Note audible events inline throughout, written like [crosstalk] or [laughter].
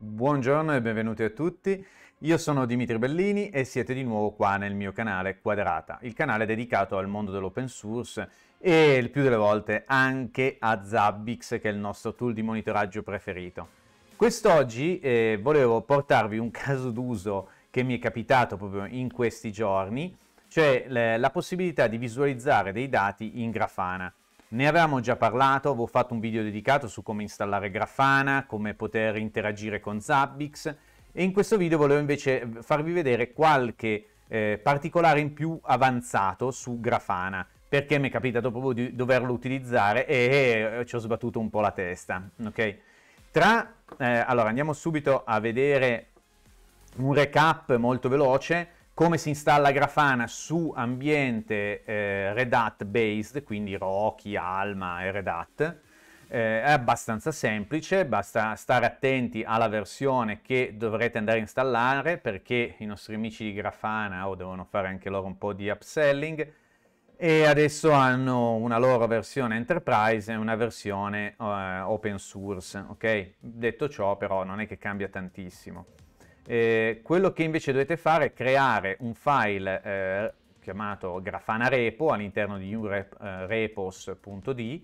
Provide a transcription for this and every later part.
Buongiorno e benvenuti a tutti. Io sono Dimitri Bellini e siete di nuovo qua nel mio canale Quadrata, il canale dedicato al mondo dell'open source e il più delle volte anche a Zabbix, che è il nostro tool di monitoraggio preferito. Quest'oggi eh, volevo portarvi un [laughs] caso d'uso che mi è capitato proprio in questi giorni, cioè la possibilità di visualizzare dei dati in Grafana. Ne avevamo già parlato, avevo fatto un video dedicato su come installare Grafana, come poter interagire con Zabbix e in questo video volevo invece eh, farvi vedere qualche eh, particolare in più avanzato su Grafana perché mi è capitato proprio di doverlo utilizzare e, eh, ci ho sbattuto un po' la testa, ok? Tra, eh, allora andiamo subito a vedere un recap molto veloce come si installa Grafana su ambiente eh, Red Hat based, quindi Rocky, Alma e Red Hat. Eh, è abbastanza semplice, basta stare attenti alla versione che dovrete andare a installare perché i nostri amici di Grafana oh, devono fare anche loro un po' di upselling e adesso hanno una loro versione enterprise e una versione eh, open source, ok? Detto ciò però non è che cambia tantissimo. Eh, quello che invece dovete fare è creare un file eh, chiamato grafana repo all'interno di newrepos.d eh,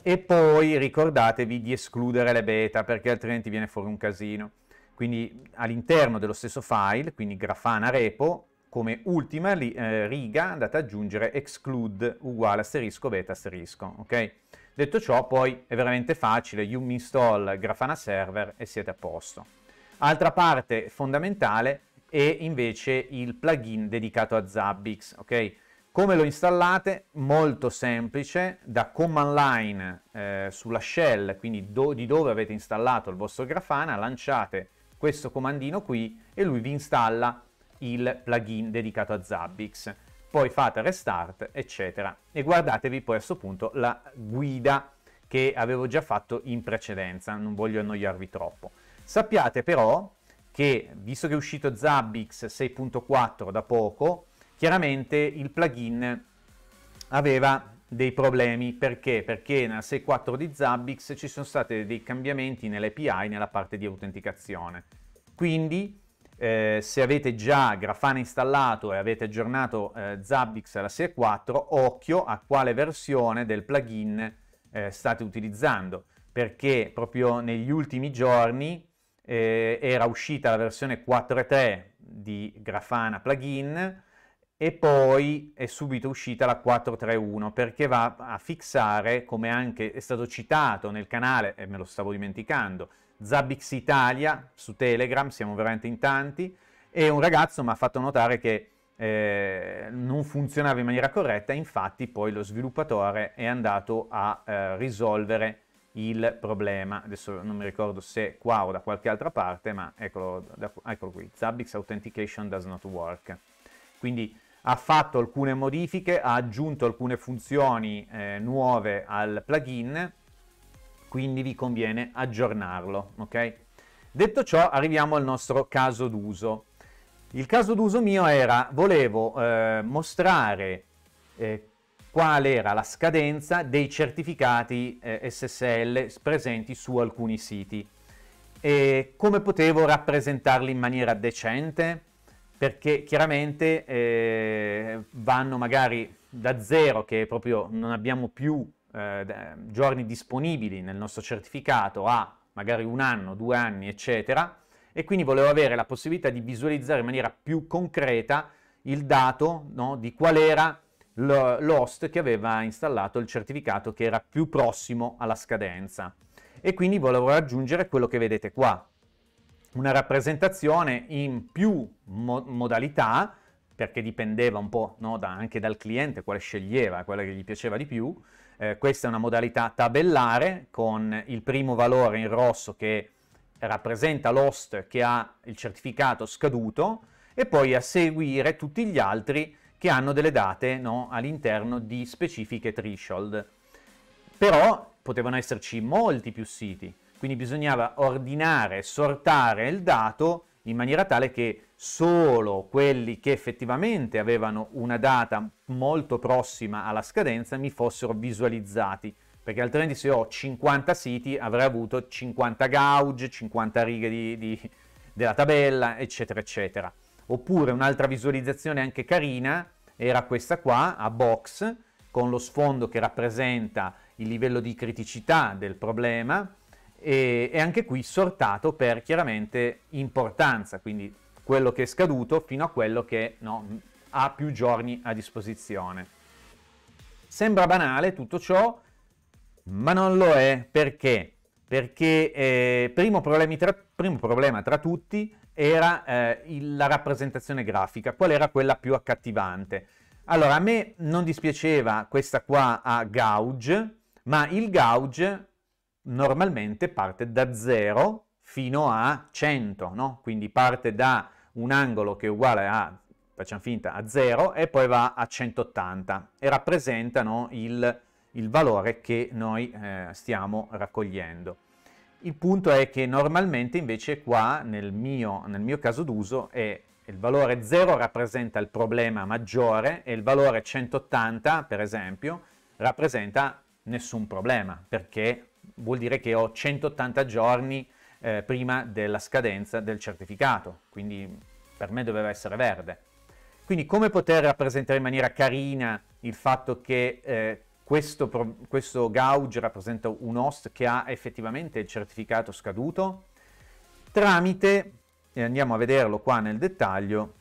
e poi ricordatevi di escludere le beta perché altrimenti viene fuori un casino. Quindi all'interno dello stesso file, quindi grafana repo, come ultima eh, riga andate ad aggiungere exclude uguale asterisco beta asterisco, ok? Detto ciò, poi è veramente facile, you install Grafana Server e siete a posto. Altra parte fondamentale è invece il plugin dedicato a Zabbix, ok? Come lo installate? Molto semplice, da command line eh, sulla shell, quindi do, di dove avete installato il vostro Grafana, lanciate questo comandino qui e lui vi installa il plugin dedicato a Zabbix. Poi fate restart, eccetera. E guardatevi poi a questo punto la guida che avevo già fatto in precedenza, non voglio annoiarvi troppo. Sappiate però che, visto che è uscito Zabbix 6.4 da poco, chiaramente il plugin aveva dei problemi. Perché? Perché nella 6.4 di Zabbix ci sono stati dei cambiamenti nell'API nella parte di autenticazione. Quindi, eh, se avete già Grafana installato e avete aggiornato eh, Zabbix alla 6.4, occhio a quale versione del plugin eh, state utilizzando, perché proprio negli ultimi giorni eh, era uscita la versione 4.3 di Grafana plugin e poi è subito uscita la 4.3.1 perché va a fissare, come anche è stato citato nel canale, e me lo stavo dimenticando, Zabix Italia su Telegram, siamo veramente in tanti, e un ragazzo mi ha fatto notare che eh, non funzionava in maniera corretta, infatti poi lo sviluppatore è andato a eh, risolvere il problema. Adesso non mi ricordo se qua o da qualche altra parte, ma eccolo, da, eccolo qui. Zabbix Authentication does not work. Quindi ha fatto alcune modifiche, ha aggiunto alcune funzioni eh, nuove al plugin, quindi vi conviene aggiornarlo, ok? Detto ciò, arriviamo al nostro caso d'uso. Il caso d'uso mio era, volevo eh, mostrare eh, qual era la scadenza dei certificati eh, SSL presenti su alcuni siti e come potevo rappresentarli in maniera decente perché chiaramente eh, vanno magari da zero che proprio non abbiamo più eh, giorni disponibili nel nostro certificato a magari un anno, due anni eccetera e quindi volevo avere la possibilità di visualizzare in maniera più concreta il dato no, di qual era l'host che aveva installato il certificato che era più prossimo alla scadenza. E quindi volevo raggiungere quello che vedete qua, una rappresentazione in più mo- modalità, perché dipendeva un po' no, da, anche dal cliente quale sceglieva, quella che gli piaceva di più. Eh, questa è una modalità tabellare con il primo valore in rosso che rappresenta l'host che ha il certificato scaduto e poi a seguire tutti gli altri che hanno delle date no, all'interno di specifiche threshold. Però potevano esserci molti più siti, quindi bisognava ordinare, sortare il dato in maniera tale che solo quelli che effettivamente avevano una data molto prossima alla scadenza mi fossero visualizzati, perché altrimenti se ho 50 siti avrei avuto 50 gauge, 50 righe di, di, della tabella, eccetera, eccetera. Oppure un'altra visualizzazione anche carina era questa qua, a box, con lo sfondo che rappresenta il livello di criticità del problema e, e anche qui sortato per chiaramente importanza, quindi quello che è scaduto fino a quello che no, ha più giorni a disposizione. Sembra banale tutto ciò, ma non lo è perché? Perché eh, primo, tra, primo problema tra tutti era eh, il, la rappresentazione grafica, qual era quella più accattivante. Allora, a me non dispiaceva questa qua a gauge, ma il gauge normalmente parte da 0 fino a 100, no? Quindi parte da un angolo che è uguale a, facciamo finta, a 0 e poi va a 180 e rappresentano il, il valore che noi eh, stiamo raccogliendo. Il punto è che normalmente invece qua nel mio, nel mio caso d'uso è il valore 0 rappresenta il problema maggiore e il valore 180 per esempio rappresenta nessun problema perché vuol dire che ho 180 giorni eh, prima della scadenza del certificato, quindi per me doveva essere verde. Quindi come poter rappresentare in maniera carina il fatto che eh, questo, pro, questo gauge rappresenta un host che ha effettivamente il certificato scaduto tramite, e andiamo a vederlo qua nel dettaglio,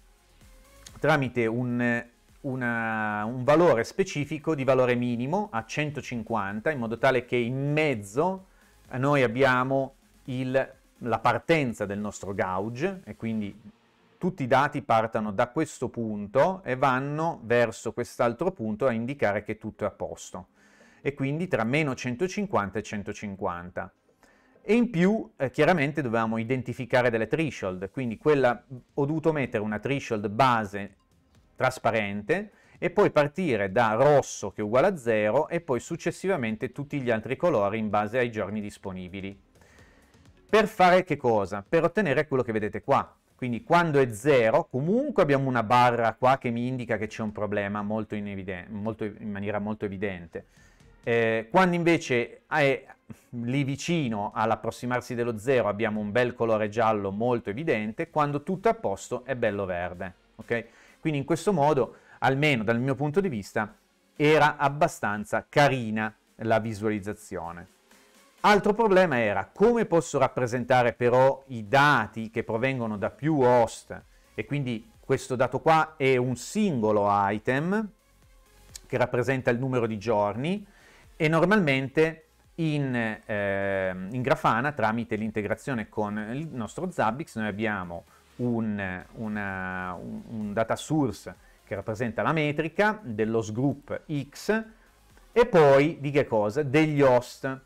tramite un, una, un valore specifico di valore minimo a 150 in modo tale che in mezzo noi abbiamo il, la partenza del nostro gauge e quindi tutti i dati partano da questo punto e vanno verso quest'altro punto a indicare che tutto è a posto e quindi tra meno 150 e 150 e in più eh, chiaramente dovevamo identificare delle threshold, quindi quella, ho dovuto mettere una threshold base trasparente e poi partire da rosso che è uguale a 0 e poi successivamente tutti gli altri colori in base ai giorni disponibili. Per fare che cosa? Per ottenere quello che vedete qua, quindi quando è 0, comunque abbiamo una barra qua che mi indica che c'è un problema molto in, molto, in maniera molto evidente. Eh, quando invece è lì vicino all'approssimarsi dello 0 abbiamo un bel colore giallo molto evidente, quando tutto è a posto è bello verde. Okay? Quindi in questo modo, almeno dal mio punto di vista, era abbastanza carina la visualizzazione. Altro problema era come posso rappresentare però i dati che provengono da più host e quindi questo dato qua è un singolo item che rappresenta il numero di giorni e normalmente in, eh, in Grafana tramite l'integrazione con il nostro Zabbix noi abbiamo un, una, un, data source che rappresenta la metrica dello sgroup X e poi di che cosa? Degli host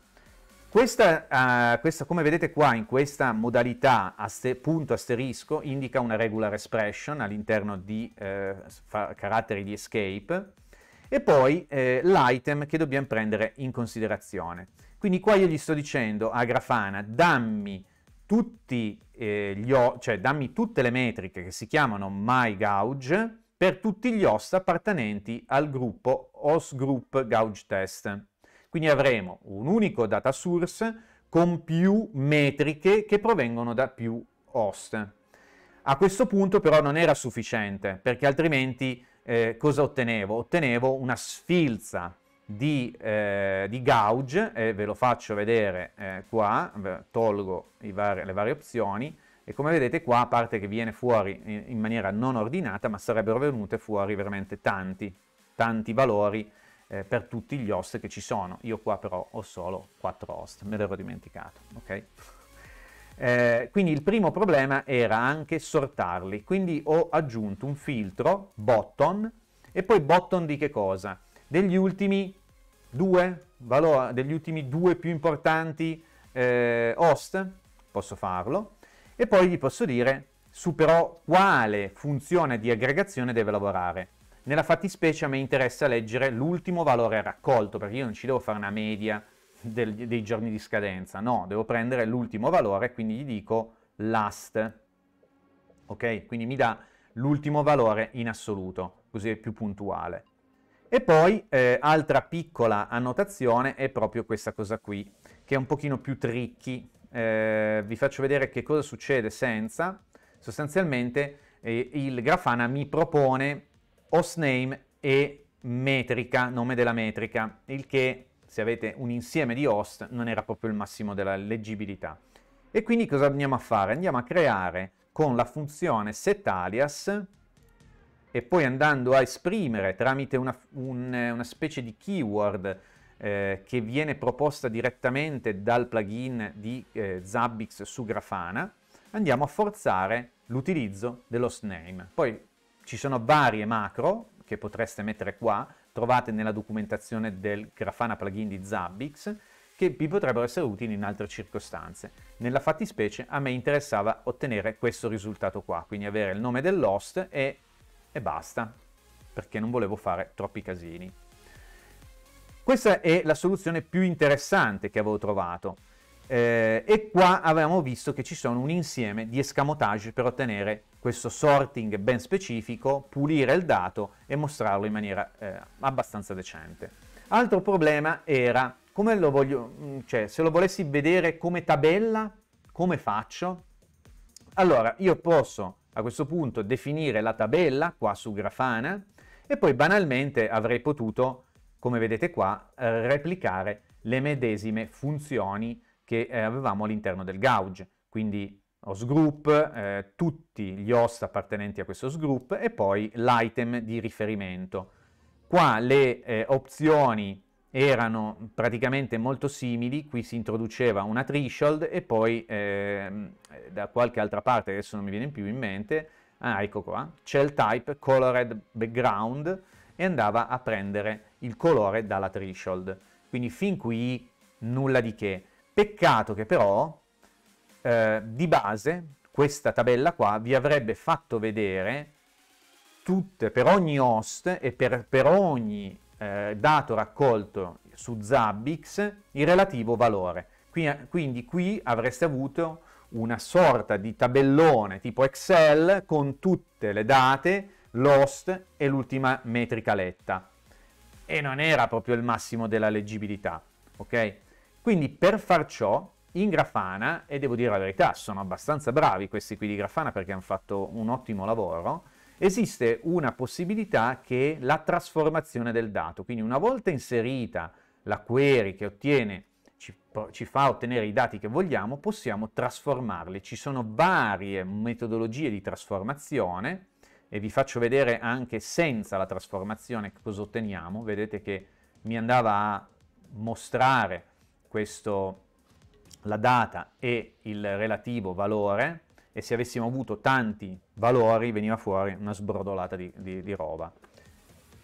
questa, uh, questa, come vedete qua, in questa modalità aster punto asterisco, indica una regular expression all'interno di eh, caratteri di escape e poi eh, l'item che dobbiamo prendere in considerazione. Quindi qua io gli sto dicendo a Grafana, dammi, tutti, eh, cioè, dammi tutte le metriche che si chiamano myGouge per tutti gli host appartenenti al gruppo OSGroup Gauge Test. Quindi avremo un unico data source con più metriche che provengono da più host. A questo punto però non era sufficiente, perché altrimenti eh, cosa ottenevo? Ottenevo una sfilza di, eh, di gauge, e ve lo faccio vedere eh, qua, tolgo vari, le varie opzioni, e come vedete qua, a parte che viene fuori in maniera non ordinata, ma sarebbero venute fuori veramente tanti, tanti valori eh, per tutti gli host che ci sono. Io qua però ho solo 4 host, me l'ero dimenticato, ok? Eh, quindi il primo problema era anche sortarli, quindi ho aggiunto un filtro, button, e poi button di che cosa? Degli ultimi due, valore, degli ultimi due più importanti eh, host, posso farlo, e poi gli posso dire su però quale funzione di aggregazione deve lavorare. Nella fattispecie a me interessa leggere l'ultimo valore raccolto, perché io non ci devo fare una media del, dei giorni di scadenza, no, devo prendere l'ultimo valore, quindi gli dico last, ok? Quindi mi dà l'ultimo valore in assoluto, così è più puntuale. E poi, eh, altra piccola annotazione è proprio questa cosa qui, che è un pochino più tricky. Eh, vi faccio vedere che cosa succede senza. Sostanzialmente eh, il grafana mi propone hostname e metrica, nome della metrica, il che se avete un insieme di host non era proprio il massimo della leggibilità. E quindi cosa andiamo a fare? Andiamo a creare con la funzione setalias e poi andando a esprimere tramite una, un, una specie di keyword eh, che viene proposta direttamente dal plugin di eh, Zabbix su Grafana, andiamo a forzare l'utilizzo dell'hostname. Poi ci sono varie macro che potreste mettere qua, trovate nella documentazione del Grafana plugin di Zabbix, che vi potrebbero essere utili in altre circostanze. Nella fattispecie a me interessava ottenere questo risultato qua, quindi avere il nome dell'host e, e basta, perché non volevo fare troppi casini. Questa è la soluzione più interessante che avevo trovato. Eh, e qua avevamo visto che ci sono un insieme di escamotage per ottenere questo sorting ben specifico, pulire il dato e mostrarlo in maniera eh, abbastanza decente. Altro problema era come lo voglio, mm, cioè, se lo volessi vedere come tabella, come faccio? Allora, io posso a questo punto definire la tabella qua su Grafana e poi banalmente avrei potuto, come vedete qua, eh, replicare le medesime funzioni che eh, avevamo all'interno del gauge. Quindi host group, eh, tutti gli host appartenenti a questo sgroup e poi l'item di riferimento. Qua le eh, opzioni erano praticamente molto simili, qui si introduceva una threshold e poi eh, da qualche altra parte, adesso non mi viene più in mente, ah, ecco qua, cell type, colored background e andava a prendere il colore dalla threshold. Quindi fin qui nulla di che. Peccato che però eh, di base questa tabella qua vi avrebbe fatto vedere tutte, per ogni host e per, per ogni eh, dato raccolto su Zabbix il relativo valore. Qui, quindi qui avreste avuto una sorta di tabellone tipo Excel con tutte le date, l'host e l'ultima metrica letta. E non era proprio il massimo della leggibilità, ok? Quindi per far ciò in Grafana, e devo dire la verità, sono abbastanza bravi questi qui di Grafana perché hanno fatto un ottimo lavoro, esiste una possibilità che è la trasformazione del dato, quindi una volta inserita la query che ottiene, ci, ci fa ottenere i dati che vogliamo, possiamo trasformarli. Ci sono varie metodologie di trasformazione e vi faccio vedere anche senza la trasformazione cosa otteniamo. Vedete che mi andava a mostrare questo, la data e il relativo valore e se avessimo avuto tanti valori veniva fuori una sbrodolata di, di, di roba.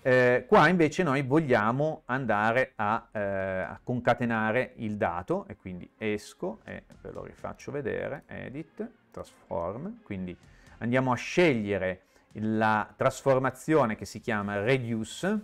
Eh, qua invece noi vogliamo andare a, eh, a, concatenare il dato e quindi esco e ve lo rifaccio vedere, edit, transform, quindi andiamo a scegliere la trasformazione che si chiama reduce,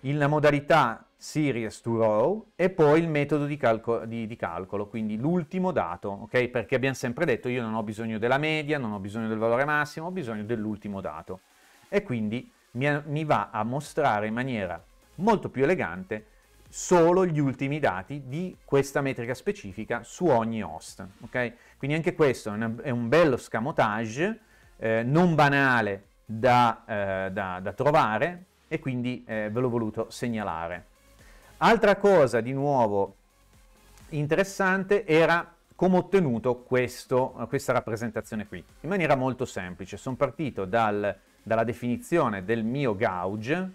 in la modalità series to row e poi il metodo di, calco- di, di calcolo, quindi l'ultimo dato, okay? Perché abbiamo sempre detto io non ho bisogno della media, non ho bisogno del valore massimo, ho bisogno dell'ultimo dato. E quindi mi, mi va a mostrare in maniera molto più elegante solo gli ultimi dati di questa metrica specifica su ogni host, okay? Quindi anche questo è un bello scamotage, eh, non banale da, eh, da, da, trovare e quindi eh, ve l'ho voluto segnalare. Altra cosa di nuovo interessante era come ho ottenuto questo, questa rappresentazione qui. In maniera molto semplice, sono partito dal, dalla definizione del mio gauge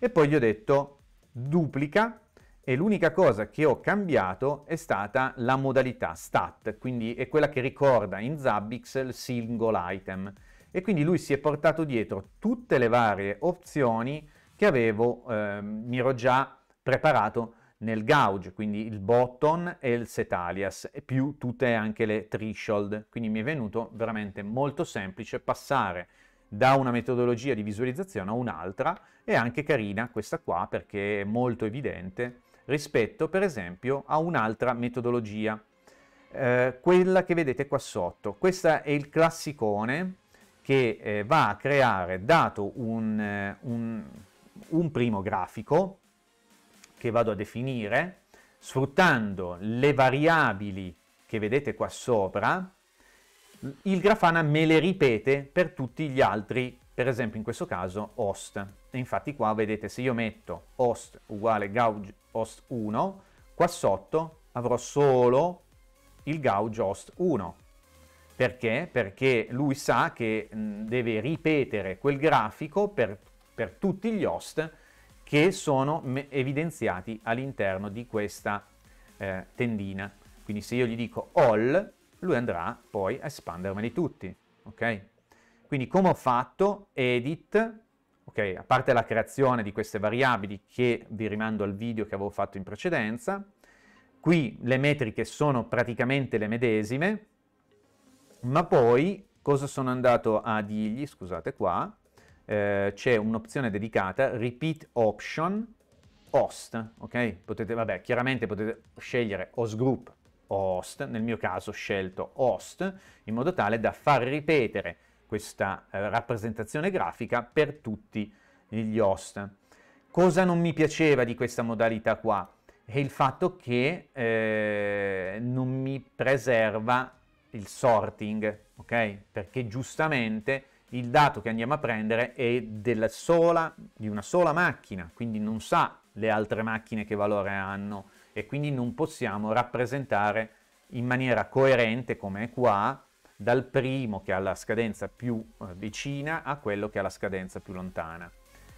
e poi gli ho detto duplica e l'unica cosa che ho cambiato è stata la modalità stat, quindi è quella che ricorda in Zabbix il single item. E quindi lui si è portato dietro tutte le varie opzioni che avevo, eh, mi ero già preparato nel gauge, quindi il botton e il set alias, e più tutte anche le threshold. Quindi mi è venuto veramente molto semplice passare da una metodologia di visualizzazione a un'altra, è anche carina questa qua perché è molto evidente rispetto per esempio a un'altra metodologia, eh, quella che vedete qua sotto. Questo è il classicone che eh, va a creare, dato un, eh, un, un primo grafico, che vado a definire, sfruttando le variabili che vedete qua sopra, il grafana me le ripete per tutti gli altri, per esempio in questo caso host. E infatti qua vedete se io metto host uguale gauge host 1, qua sotto avrò solo il gauge host 1. Perché? Perché lui sa che deve ripetere quel grafico per, per tutti gli host che sono evidenziati all'interno di questa eh, tendina. Quindi se io gli dico all, lui andrà poi a espandermeli tutti, ok? Quindi come ho fatto, edit, ok, a parte la creazione di queste variabili che vi rimando al video che avevo fatto in precedenza, qui le metriche sono praticamente le medesime, ma poi cosa sono andato a dirgli, scusate qua, eh, c'è un'opzione dedicata, repeat option host, ok? Potete, vabbè, chiaramente potete scegliere host group o host, nel mio caso ho scelto host, in modo tale da far ripetere questa eh, rappresentazione grafica per tutti gli host. Cosa non mi piaceva di questa modalità qua? È il fatto che eh, non mi preserva il sorting, ok? Perché giustamente il dato che andiamo a prendere è sola, di una sola macchina, quindi non sa le altre macchine che valore hanno e quindi non possiamo rappresentare in maniera coerente come è qua dal primo che ha la scadenza più eh, vicina a quello che ha la scadenza più lontana.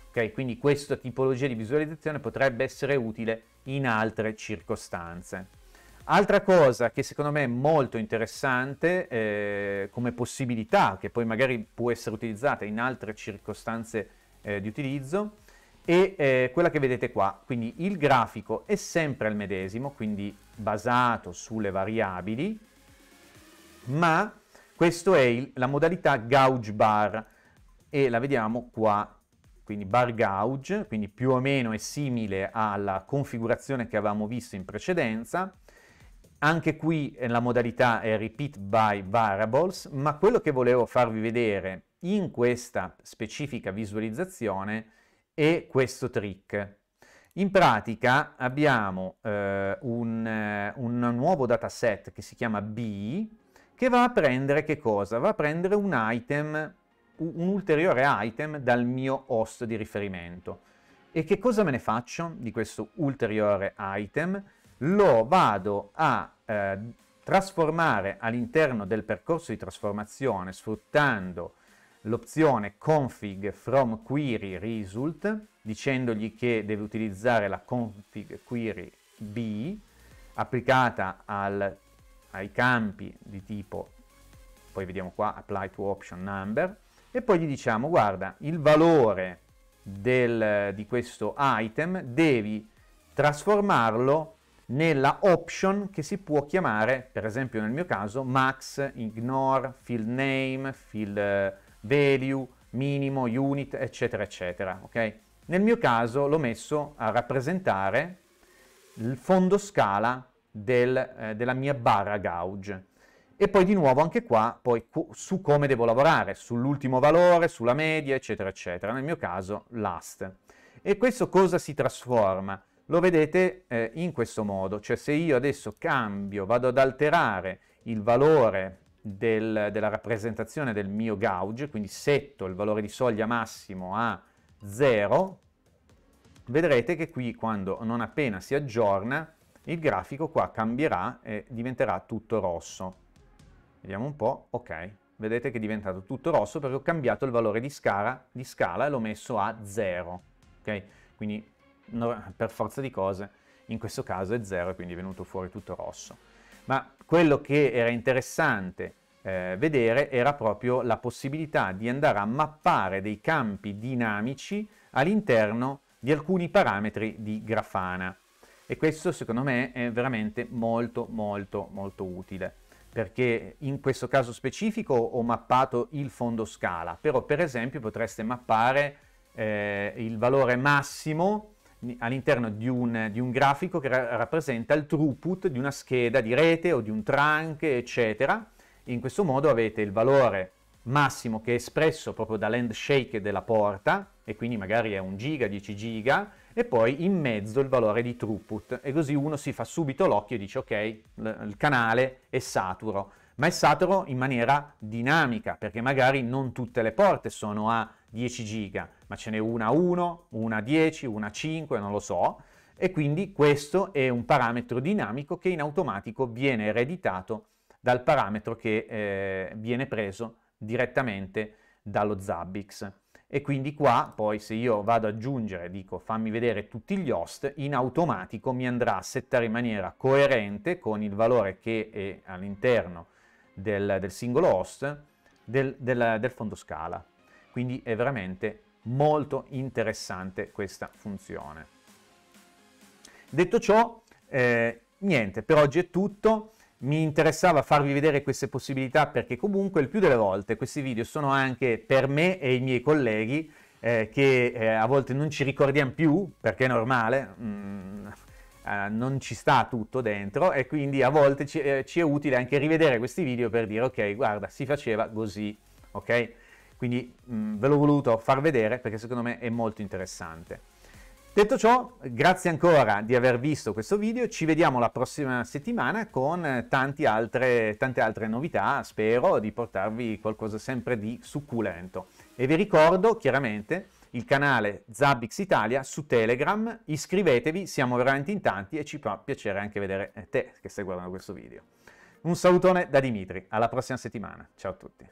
Okay, quindi questa tipologia di visualizzazione potrebbe essere utile in altre circostanze. Altra cosa che secondo me è molto interessante eh, come possibilità, che poi magari può essere utilizzata in altre circostanze eh, di utilizzo, è eh, quella che vedete qua. Quindi il grafico è sempre il medesimo, quindi basato sulle variabili, ma questa è il, la modalità gauge bar e la vediamo qua quindi bar gauge, quindi più o meno è simile alla configurazione che avevamo visto in precedenza, anche qui eh, la modalità è repeat by variables, ma quello che volevo farvi vedere in questa specifica visualizzazione è questo trick. In pratica abbiamo eh, un, eh, un nuovo dataset che si chiama B, che va a prendere che cosa? Va a prendere un item, un ulteriore item dal mio host di riferimento. E che cosa me ne faccio di questo ulteriore item? lo vado a eh, trasformare all'interno del percorso di trasformazione sfruttando l'opzione config from query result dicendogli che deve utilizzare la config query B applicata al, ai campi di tipo, poi vediamo qua, apply to option number, e poi gli diciamo, guarda, il valore del, di questo item devi trasformarlo nella option che si può chiamare, per esempio nel mio caso, max, ignore, field name, field eh, value, minimo, unit, eccetera, eccetera. Okay? Nel mio caso l'ho messo a rappresentare il fondo scala del, eh, della mia barra gauge. E poi di nuovo anche qua, poi, su come devo lavorare, sull'ultimo valore, sulla media, eccetera, eccetera. Nel mio caso, last. E questo cosa si trasforma? lo vedete eh, in questo modo, cioè se io adesso cambio, vado ad alterare il valore del, della rappresentazione del mio gauge, quindi setto il valore di soglia massimo a 0, vedrete che qui quando non appena si aggiorna il grafico qua cambierà e diventerà tutto rosso. Vediamo un po', ok, vedete che è diventato tutto rosso perché ho cambiato il valore di, scara, di scala e l'ho messo a 0, ok? Quindi per forza di cose in questo caso è 0 e quindi è venuto fuori tutto rosso. Ma quello che era interessante eh, vedere era proprio la possibilità di andare a mappare dei campi dinamici all'interno di alcuni parametri di grafana. E questo secondo me è veramente molto molto molto utile perché in questo caso specifico ho mappato il fondo scala, però per esempio potreste mappare eh, il valore massimo all'interno di un, di un, grafico che ra- rappresenta il throughput di una scheda di rete o di un trunk, eccetera. In questo modo avete il valore massimo che è espresso proprio dall'handshake della porta, e quindi magari è un giga, 10 giga, e poi in mezzo il valore di throughput. E così uno si fa subito l'occhio e dice ok, l- il canale è saturo ma è saturo in maniera dinamica, perché magari non tutte le porte sono a 10 giga, ma ce n'è una a 1, una a 10, una a 5, non lo so, e quindi questo è un parametro dinamico che in automatico viene ereditato dal parametro che eh, viene preso direttamente dallo Zabbix. E quindi qua poi se io vado ad aggiungere, dico fammi vedere tutti gli host, in automatico mi andrà a settare in maniera coerente con il valore che è all'interno del, del singolo host del, del, del fondo scala. Quindi è veramente molto interessante questa funzione. Detto ciò, eh, niente, per oggi è tutto. Mi interessava farvi vedere queste possibilità perché comunque il più delle volte questi video sono anche per me e i miei colleghi eh, che eh, a volte non ci ricordiamo più, perché è normale, mh, mm, eh, non ci sta tutto dentro e quindi a volte ci, eh, ci, è utile anche rivedere questi video per dire ok guarda si faceva così ok quindi mh, mm, ve l'ho voluto far vedere perché secondo me è molto interessante detto ciò grazie ancora di aver visto questo video ci vediamo la prossima settimana con altre, tante altre novità spero di portarvi qualcosa sempre di succulento e vi ricordo chiaramente il canale Zabbix Italia su Telegram, iscrivetevi, siamo veramente in tanti e ci fa piacere anche vedere eh, te che stai guardando questo video. Un salutone da Dimitri, alla prossima settimana, ciao a tutti.